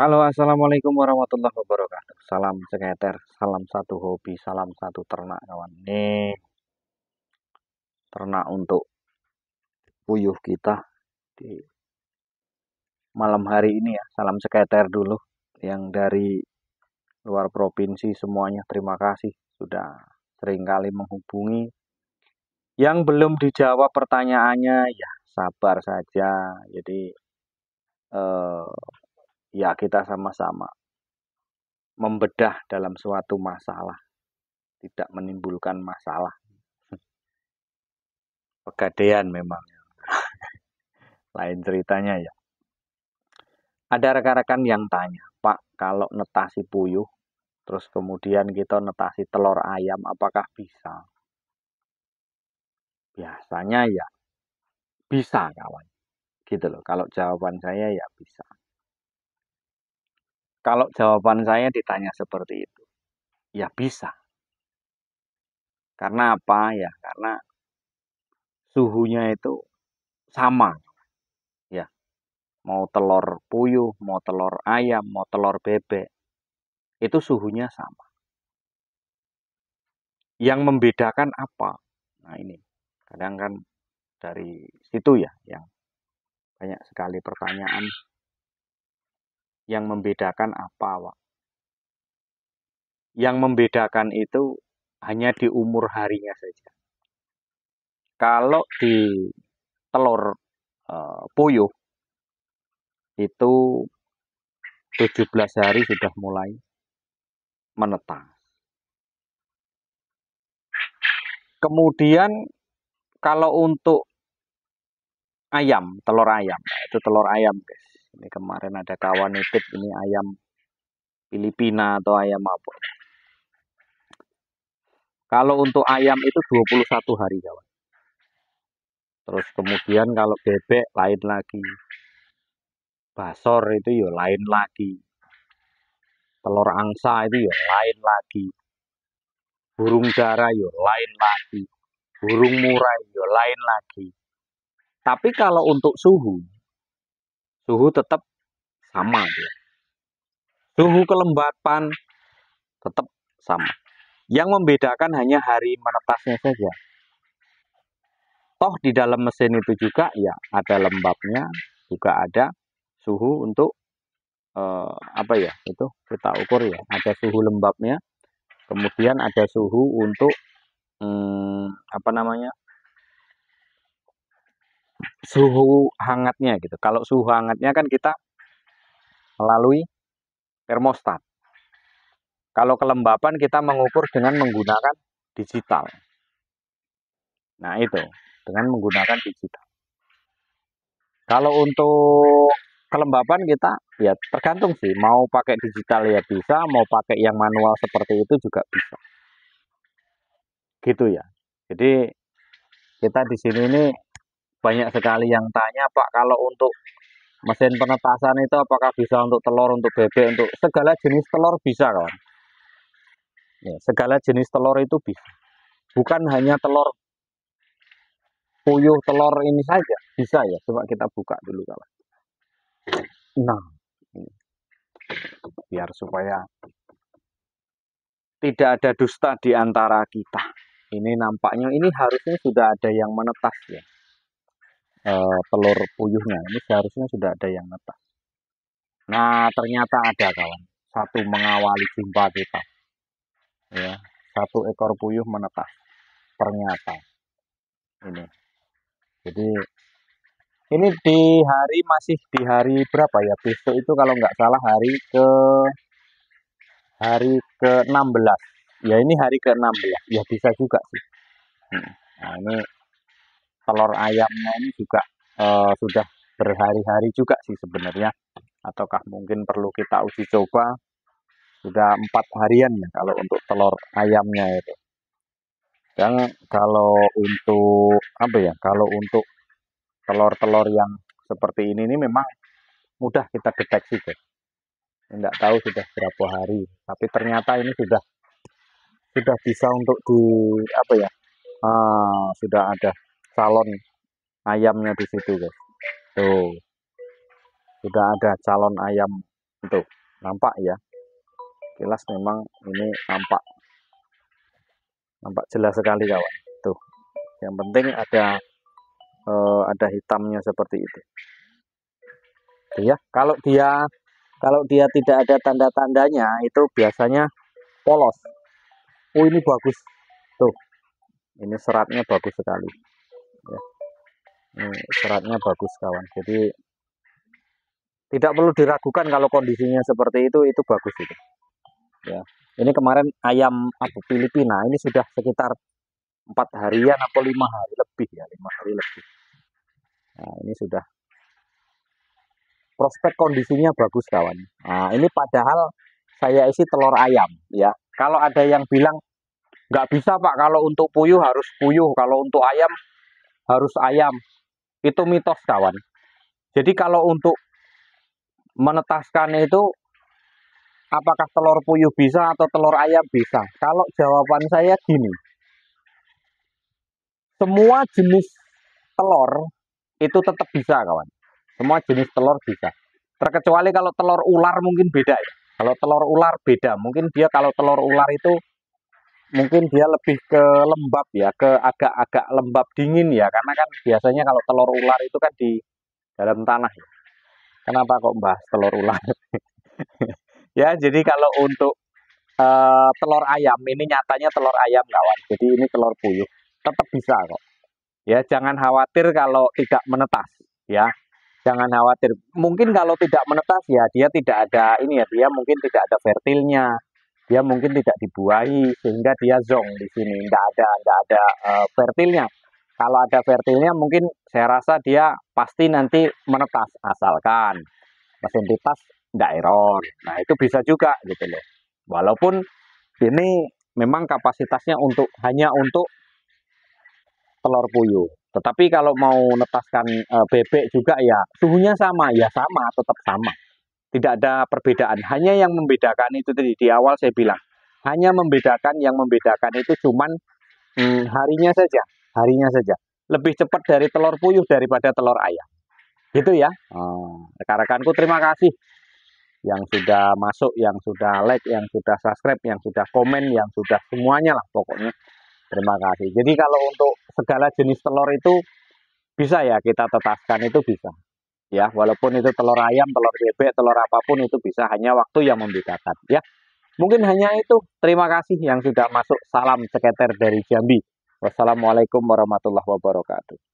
Halo assalamualaikum warahmatullahi wabarakatuh Salam seketer, salam satu hobi, salam satu ternak kawan Ini ternak untuk puyuh kita di malam hari ini ya Salam seketer dulu yang dari luar provinsi semuanya terima kasih Sudah seringkali menghubungi Yang belum dijawab pertanyaannya ya sabar saja Jadi eh, ya kita sama-sama membedah dalam suatu masalah, tidak menimbulkan masalah. Pegadaian memang. Lain ceritanya ya. Ada rekan-rekan yang tanya, Pak, kalau netasi puyuh, terus kemudian kita netasi telur ayam, apakah bisa? Biasanya ya bisa kawan. Gitu loh, kalau jawaban saya ya bisa. Kalau jawaban saya ditanya seperti itu, ya bisa. Karena apa ya? Karena suhunya itu sama. Ya. Mau telur puyuh, mau telur ayam, mau telur bebek. Itu suhunya sama. Yang membedakan apa? Nah ini. Kadang kan dari situ ya yang banyak sekali pertanyaan yang membedakan apa, Wak? Yang membedakan itu hanya di umur harinya saja. Kalau di telur uh, puyuh itu 17 hari sudah mulai menetas. Kemudian kalau untuk ayam, telur ayam, itu telur ayam, guys. Ini kemarin ada kawan nitip ini ayam Filipina atau ayam apa. Kalau untuk ayam itu 21 hari kawan. Terus kemudian kalau bebek lain lagi. Basor itu ya lain lagi. Telur angsa itu ya lain lagi. Burung dara ya lain lagi. Burung murai ya lain lagi. Tapi kalau untuk suhu suhu tetap sama dia. Suhu kelembapan tetap sama. Yang membedakan hanya hari menetasnya saja. Toh di dalam mesin itu juga ya ada lembabnya, juga ada suhu untuk eh, apa ya itu kita ukur ya. Ada suhu lembabnya, kemudian ada suhu untuk hmm, apa namanya suhu hangatnya gitu. Kalau suhu hangatnya kan kita melalui termostat. Kalau kelembapan kita mengukur dengan menggunakan digital. Nah, itu dengan menggunakan digital. Kalau untuk kelembapan kita ya tergantung sih mau pakai digital ya bisa, mau pakai yang manual seperti itu juga bisa. Gitu ya. Jadi kita di sini ini banyak sekali yang tanya Pak kalau untuk mesin penetasan itu apakah bisa untuk telur, untuk bebek, untuk segala jenis telur bisa kawan. Ya, segala jenis telur itu bisa. Bukan hanya telur puyuh telur ini saja bisa ya. Coba kita buka dulu kalau, Nah, biar supaya tidak ada dusta di antara kita. Ini nampaknya ini harusnya sudah ada yang menetas ya. Eh, telur puyuhnya. Ini seharusnya sudah ada yang netas. Nah, ternyata ada kawan. Satu mengawali jumpa kita. Ya, satu ekor puyuh menetas. Ternyata. Ini. Jadi ini di hari masih di hari berapa ya? Besok itu kalau nggak salah hari ke hari ke-16. Ya ini hari ke-16. Ya bisa juga sih. Hmm. Nah, ini telur ayamnya ini juga uh, sudah berhari-hari juga sih sebenarnya ataukah mungkin perlu kita uji coba sudah empat harian ya kalau untuk telur ayamnya itu dan kalau untuk apa ya kalau untuk telur-telur yang seperti ini ini memang mudah kita deteksi deh tidak tahu sudah berapa hari tapi ternyata ini sudah sudah bisa untuk di apa ya ah, sudah ada calon ayamnya di situ guys tuh sudah ada calon ayam itu nampak ya jelas memang ini nampak nampak jelas sekali kawan tuh yang penting ada eh, ada hitamnya seperti itu tuh ya kalau dia kalau dia tidak ada tanda-tandanya itu biasanya polos oh ini bagus tuh ini seratnya bagus sekali ini seratnya bagus kawan jadi tidak perlu diragukan kalau kondisinya seperti itu itu bagus itu ya ini kemarin ayam apa Filipina ini sudah sekitar empat harian atau lima hari lebih ya lima hari lebih nah ini sudah prospek kondisinya bagus kawan nah ini padahal saya isi telur ayam ya kalau ada yang bilang nggak bisa pak kalau untuk puyuh harus puyuh kalau untuk ayam harus ayam itu mitos kawan. Jadi kalau untuk menetaskan itu apakah telur puyuh bisa atau telur ayam bisa? Kalau jawaban saya gini. Semua jenis telur itu tetap bisa kawan. Semua jenis telur bisa. Terkecuali kalau telur ular mungkin beda ya. Kalau telur ular beda, mungkin dia kalau telur ular itu mungkin dia lebih ke lembab ya, ke agak-agak lembab dingin ya, karena kan biasanya kalau telur ular itu kan di dalam tanah. Ya. Kenapa kok bahas telur ular? ya, jadi kalau untuk uh, telur ayam, ini nyatanya telur ayam kawan. Jadi ini telur puyuh, tetap bisa kok. Ya, jangan khawatir kalau tidak menetas ya. Jangan khawatir. Mungkin kalau tidak menetas ya dia tidak ada ini ya, dia mungkin tidak ada fertilnya dia mungkin tidak dibuahi sehingga dia zong di sini tidak ada tidak ada uh, fertilnya kalau ada fertilnya mungkin saya rasa dia pasti nanti menetas asalkan mesin tipas tidak error nah itu bisa juga gitu loh walaupun ini memang kapasitasnya untuk hanya untuk telur puyuh tetapi kalau mau netaskan uh, eh, bebek juga ya suhunya sama ya sama tetap sama tidak ada perbedaan. Hanya yang membedakan itu tadi di awal saya bilang. Hanya membedakan yang membedakan itu cuman hmm, harinya saja, harinya saja. Lebih cepat dari telur puyuh daripada telur ayam. Gitu ya. Oh. rekan-rekanku terima kasih yang sudah masuk, yang sudah like, yang sudah subscribe, yang sudah komen, yang sudah semuanya lah pokoknya. Terima kasih. Jadi kalau untuk segala jenis telur itu bisa ya kita tetaskan itu bisa ya walaupun itu telur ayam telur bebek telur apapun itu bisa hanya waktu yang membedakan ya mungkin hanya itu terima kasih yang sudah masuk salam seketer dari Jambi wassalamualaikum warahmatullahi wabarakatuh